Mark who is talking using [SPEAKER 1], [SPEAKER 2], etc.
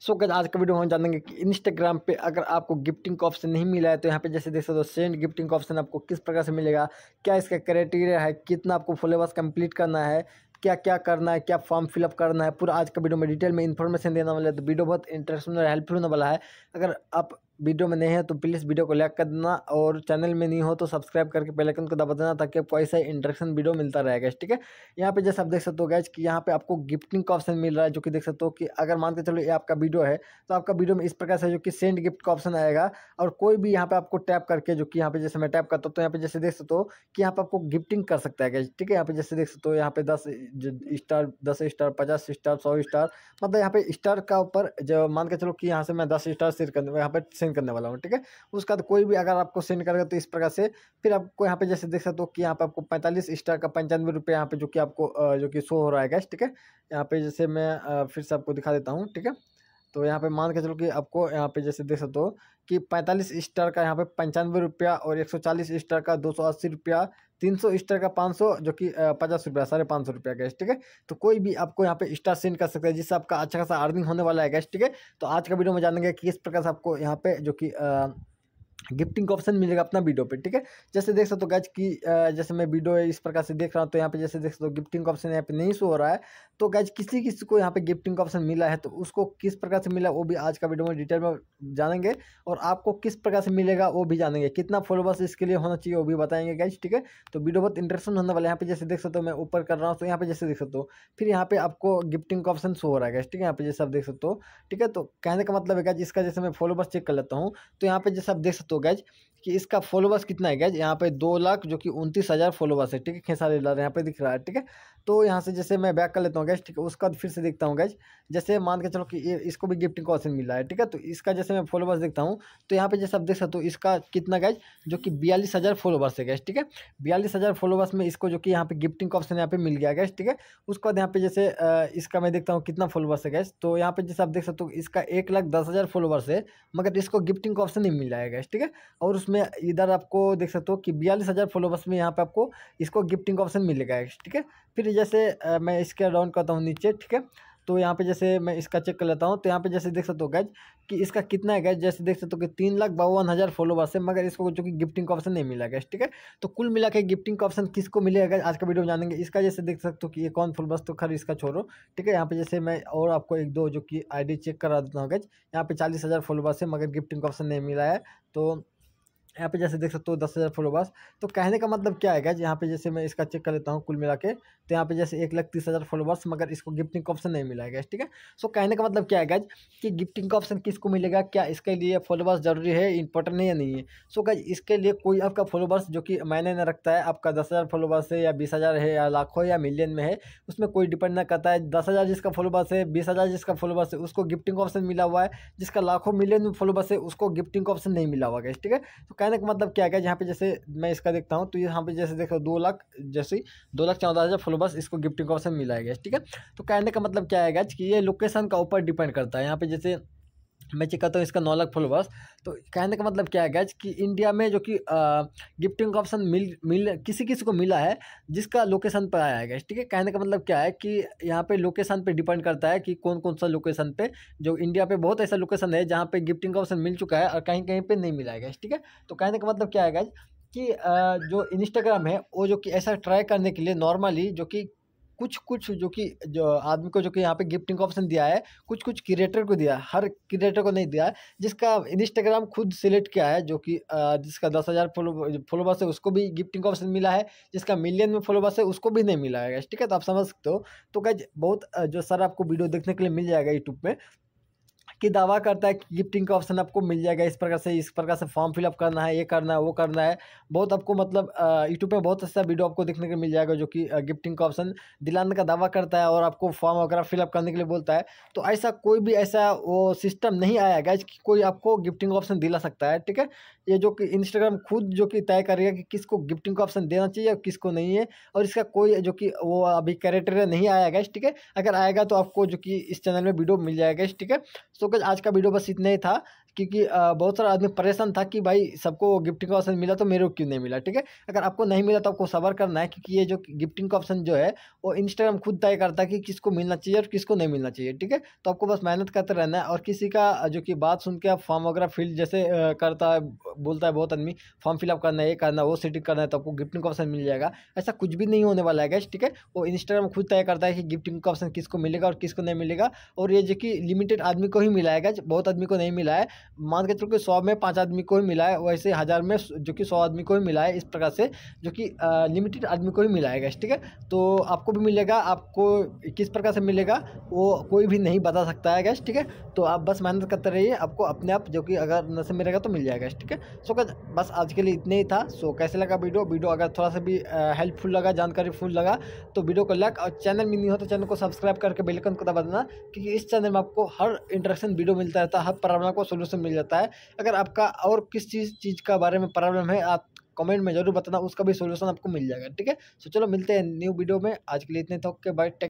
[SPEAKER 1] सो so, गज आज का वीडियो हम जानेंगे कि इंस्टाग्राम पे अगर आपको गिफ्टिंग का ऑप्शन नहीं मिला है तो यहाँ पे जैसे देख सकते हो सेंड गिफ्टिंग का ऑप्शन आपको किस प्रकार से मिलेगा क्या इसका क्राइटेरिया है कितना आपको फॉलोवर्स कंप्लीट करना है क्या क्या करना है क्या फॉर्म फिलअप करना है पूरा आज का वीडियो में डिटेल में इन्फॉर्मेशन देने वाला है तो वीडियो बहुत इंटरेस्टिंग और हेल्पफुल होने वाला है अगर आप वीडियो में नहीं है तो प्लीज़ वीडियो को लाइक कर देना और चैनल में नहीं हो तो सब्सक्राइब करके पहले कन को दबा देना ताकि आपको ऐसा इंटरेक्शन वीडियो मिलता रहेगा ठीक है यहाँ पे जैसे आप देख सकते हो गैज कि यहाँ पे आपको गिफ्टिंग का ऑप्शन मिल रहा है जो कि देख सकते हो कि अगर मान के चलो ये आपका वीडियो है तो आपका वीडियो में इस प्रकार से जो कि सेंड गिफ्ट का ऑप्शन आएगा और कोई भी यहाँ पर आपको टैप करके जो कि यहाँ पे जैसे मैं टैप करता हूँ तो यहाँ पे जैसे देख सकते हो कि यहाँ पर आपको गिफ्टिंग कर सकता है गैज ठीक है यहाँ पे जैसे देख सकते हो यहाँ पे दस स्टार दस स्टार पचास स्टार सौ स्टार मतलब यहाँ पे स्टार का ऊपर जो मान के चलो कि यहाँ से मैं दस स्टार शेयर कर यहाँ पर सेंड करने वाला हूँ ठीक है उसके बाद कोई भी अगर आपको सेंड करेगा तो इस प्रकार से फिर आपको यहाँ पे जैसे देख सकते हो कि यहाँ पे आपको पैंतालीस स्टार का पंचानवे रुपये यहाँ पे जो कि आपको जो कि शो हो रहा है गैस ठीक है यहाँ पे जैसे मैं फिर से आपको दिखा देता हूँ ठीक है तो यहाँ पे मान के चलो कि आपको यहाँ पे जैसे देख सकते हो कि पैंतालीस स्टार का यहाँ पे पंचानवे रुपया और एक चालीस स्टार का अस्सी रुपया तीन सौ स्टार का पाँच सौ जो कि पचास रुपया साढ़े पाँच सौ रुपया गैस ठीक है तो कोई भी आपको यहाँ पे स्टार सेंड कर सकता है जिससे आपका अच्छा खासा अर्निंग होने वाला है गैस ठीक है तो आज का वीडियो में जानेंगे कि किस प्रकार से आपको यहाँ पे जो कि गिफ्टिंग का ऑप्शन मिलेगा अपना वीडियो पे ठीक है जैसे देख सकते हो गैज की जैसे मैं वीडियो इस प्रकार से देख रहा हूँ तो यहाँ पे जैसे देख सकते हो गिफ्टिंग का ऑप्शन यहाँ पे नहीं शो हो रहा है तो गैज किसी किसी को यहाँ पे गिफ्टिंग का ऑप्शन मिला है तो उसको किस प्रकार से मिला वो भी आज का वीडियो में डिटेल में जानेंगे और आपको किस प्रकार से मिलेगा वो भी जानेंगे कितना फॉलोवर्स इसके लिए होना चाहिए वो भी बताएंगे गैज ठीक है तो वीडियो बहुत इंटरेस्टिंग होने वाला है यहाँ पे जैसे देख सकते हो मैं ऊपर कर रहा हूँ तो यहाँ पे जैसे देख सकते हो फिर यहाँ पे आपको गिफ्टिंग का ऑप्शन शो हो रहा है गैस ठीक है यहाँ पे जैसे आप देख सकते हो ठीक है तो कहने का मतलब है गैज इसका जैसे मैं फॉलोवर्स चेक कर लेता हूँ तो यहाँ पे जैसे आप देख सकते हो गैज कि इसका फॉलोवर्स कितना है गैज यहाँ पे दो लाख जो कि उनतीस हज़ार फॉलोवर्स है ठीक है खेसा ले यहाँ पे दिख रहा है ठीक है तो यहाँ से जैसे मैं बैक कर लेता हूँ गैज ठीक है उसका फिर से देखता हूँ गैज जैसे मान के चलो कि इसको भी गिफ्टिंग का ऑप्शन मिला है ठीक है तो इसका जैसे मैं फॉलोवर्स देखता हूँ तो यहाँ पर जैसे आप देख सकते हो इसका कितना गैज जो कि बयालीस हज़ार फॉलोवर्स है गैस ठीक है बयालीस हज़ार फॉलोवर्स में इसको जो कि यहाँ पे गिफ्टिंग का ऑप्शन यहाँ पे मिल गया गैस ठीक है उसके बाद यहाँ पे जैसे इसका मैं देखता हूँ कितना फॉलोवर्स है गैस तो यहाँ पर जैसे आप देख सकते हो इसका एक लाख दस हज़ार फॉलोवर्स है मगर इसको गिफ्टिंग का ऑप्शन नहीं मिल जाएगा गैस ठीक है और उसमें में इधर आपको देख सकते हो कि बयालीस हज़ार फॉलोवर्स में यहाँ पे आपको इसको गिफ्टिंग ऑप्शन मिलेगा ठीक है फिर जैसे मैं इसके डाउन करता हूँ नीचे ठीक है तो यहाँ पे जैसे मैं इसका चेक कर लेता हूँ तो यहाँ पे जैसे देख सकते हो गैज कि इसका कितना है गैज जैसे देख सकते हो कि तीन लाख बावन हज़ार फॉलोवर्स है मगर इसको जो कि गिफ्टिंग का ऑप्शन नहीं मिला गैस ठीक है तो कुल मिला के गिफ्टिंग का ऑप्शन किसको मिलेगा आज का वीडियो में जानेंगे इसका जैसे देख सकते हो कि ये कौन फॉलोवर्स तो खर इसका छोड़ो ठीक है यहाँ पर जैसे मैं और आपको एक दो जो कि आई चेक करा देता हूँ गैज यहाँ पे चालीस हज़ार फॉलोवर्स है मगर गिफ्टिंग का ऑप्शन नहीं मिला है तो यहाँ पे जैसे देख सकते हो दस हज़ार फॉलोवर्स तो कहने का मतलब क्या है गैज यहाँ पे जैसे मैं इसका चेक कर लेता हूँ कुल मिला के तो यहाँ पे जैसे एक लाख तीस हज़ार फॉलोवर्स मगर इसको गिफ्टिंग का ऑप्शन नहीं मिला है ठीक है सो कहने का मतलब क्या है गैज कि गिफ्टिंग का ऑप्शन किसको मिलेगा क्या इसके लिए फॉलोवर्स जरूरी है इंपॉर्टेंट है या नहीं है सो गैज इसके लिए कोई आपका फॉलोवर्स जो कि मायने न रखता है आपका दस हज़ार फॉलोवर्स है या बीस हज़ार है या लाखों या मिलियन में है उसमें कोई डिपेंड ना करता है दस हज़ार जिसका फॉलोवर्स है बीस हज़ार जिसका फॉलोवर्स है उसको गिफ्टिंग ऑप्शन मिला हुआ है जिसका लाखों मिलियन फॉलोवर्स है उसको गिफ्टिंग का ऑप्शन नहीं मिला हुआ ठीक है तो कहने का मतलब क्या क्या यहाँ पे जैसे मैं इसका देखता हूँ तो यहाँ पे जैसे देखो दो लाख जैसे दो लाख चौदह हज़ार फुल बस इसको गिफ्टिंग का ऑप्शन मिला है ठीक है तो कहने का मतलब क्या है कि ये लोकेशन का ऊपर डिपेंड करता है यहाँ पे जैसे मैं चेक करता हूँ इसका नौ लाख फॉलोअर्स तो कहने का मतलब क्या है गैज कि इंडिया में जो कि गिफ्टिंग का ऑप्शन मिल मिल किसी किसी को मिला है जिसका लोकेशन पर आया है गैज ठीक है कहने का मतलब क्या है कि यहाँ पे लोकेशन पे डिपेंड करता है कि कौन कौन सा लोकेशन पे जो इंडिया पे बहुत ऐसा लोकेशन है जहाँ पर गिफ्टिंग का ऑप्शन मिल चुका है और कहीं कहीं पर नहीं मिला है गैज ठीक है तो कहने का मतलब क्या है गैज कि जो इंस्टाग्राम है वो जो कि ऐसा ट्राई करने के लिए नॉर्मली जो कि कुछ कुछ जो कि जो आदमी को जो कि यहाँ पे गिफ्टिंग का ऑप्शन दिया है कुछ कुछ क्रिएटर को दिया है हर क्रिएटर को नहीं दिया है जिसका इंस्टाग्राम खुद सिलेक्ट किया है जो कि जिसका दस हज़ार फॉलोवर्स है उसको भी गिफ्टिंग का ऑप्शन मिला है जिसका मिलियन में फॉलोवर्स है उसको भी नहीं मिला है ठीक है तो आप समझ सकते हो तो क्या बहुत जो सर आपको वीडियो देखने के लिए मिल जाएगा यूट्यूब पर कि दावा करता है कि गिफ्टिंग का ऑप्शन आपको मिल जाएगा इस प्रकार से इस प्रकार से फॉर्म फिलअप करना है ये करना है वो करना है बहुत आपको मतलब यूट्यूब पर बहुत अच्छा वीडियो आपको देखने को मिल जाएगा जो कि गिफ्टिंग का ऑप्शन दिलाने का दावा करता है और आपको फॉर्म वगैरह फिलअप करने के लिए बोलता है तो ऐसा कोई भी ऐसा वो सिस्टम नहीं आया गया कि कोई आपको गिफ्टिंग ऑप्शन दिला सकता है ठीक है ये जो कि इंस्टाग्राम खुद जो कि तय करेगा कि किसको गिफ्टिंग का ऑप्शन देना चाहिए और किसको नहीं है और इसका कोई जो कि वो अभी कैरेक्टर नहीं आया गया ठीक है अगर आएगा तो आपको जो कि इस चैनल में वीडियो मिल जाएगा ठीक है सो तो सो तो गज आज का वीडियो बस इतना ही था क्योंकि बहुत सारा आदमी परेशान था कि भाई सबको गिफ्टिंग का ऑप्शन मिला तो मेरे को क्यों नहीं मिला ठीक है अगर आपको नहीं मिला तो आपको सबर करना है क्योंकि ये जो गिफ्टिंग का ऑप्शन जो है वो इंस्टाग्राम खुद तय करता है कि किसको मिलना चाहिए और किसको नहीं मिलना चाहिए ठीक है तो आपको बस मेहनत करते रहना है और किसी का जो कि बात सुन के आप फॉर्म वगैरह फिल जैसे करता है बोलता है बहुत आदमी फॉर्म फिलअप करना है ये करना है वो सेटिंग करना है तो आपको गिफ्टिंग का ऑप्शन मिल जाएगा ऐसा कुछ भी नहीं होने वाला है गैस ठीक है वो इंस्टाग्राम खुद तय करता है कि गिफ्टिंग का ऑप्शन किसको मिलेगा और किसको नहीं मिलेगा और ये जो कि लिमिटेड आदमी को ही मिलाएगा बहुत आदमी को नहीं मिला है मान के चलो कि सौ में पाँच आदमी को ही मिला है वैसे हज़ार में जो कि सौ आदमी को ही मिला है इस प्रकार से जो कि लिमिटेड आदमी को ही मिलाएगा ठीक है तो आपको भी मिलेगा आपको किस प्रकार से मिलेगा वो कोई भी नहीं बता सकता है गैस ठीक है तो आप बस मेहनत करते रहिए आपको अपने आप जो कि अगर नशे से मिलेगा तो मिल जाएगा ठीक है सो गज बस आज के लिए इतने ही था सो कैसे लगा वीडियो वीडियो अगर थोड़ा सा भी हेल्पफुल लगा जानकारी फुल लगा तो वीडियो को लाइक और चैनल में नहीं हो तो चैनल को सब्सक्राइब करके बेलकन को दबा देना क्योंकि इस चैनल में आपको हर इंटरेक्शन वीडियो मिलता रहता है हर प्रॉब्लम को सोल्यूशन से मिल जाता है अगर आपका और किस चीज़ चीज़ का बारे में प्रॉब्लम है आप कमेंट में जरूर बताना उसका भी सोल्यूशन आपको मिल जाएगा ठीक है सो चलो मिलते हैं न्यू वीडियो में आज के लिए इतने थोक के बाय टेक